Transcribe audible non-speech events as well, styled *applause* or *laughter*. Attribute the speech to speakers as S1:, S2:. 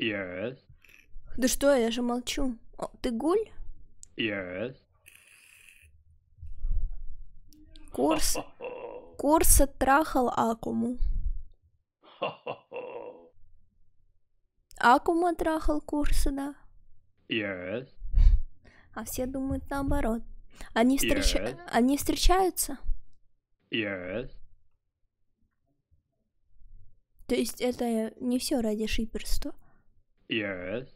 S1: Yes.
S2: Да что, я же молчу. О, ты гуль? Yes. Курс... *laughs* Курс трахал Акуму. *laughs* Акума трахал курса да? Yes. А все думают наоборот. Они, встреч... yes. Они встречаются?
S1: Yes.
S2: То есть это не все ради шиперства?
S1: Yes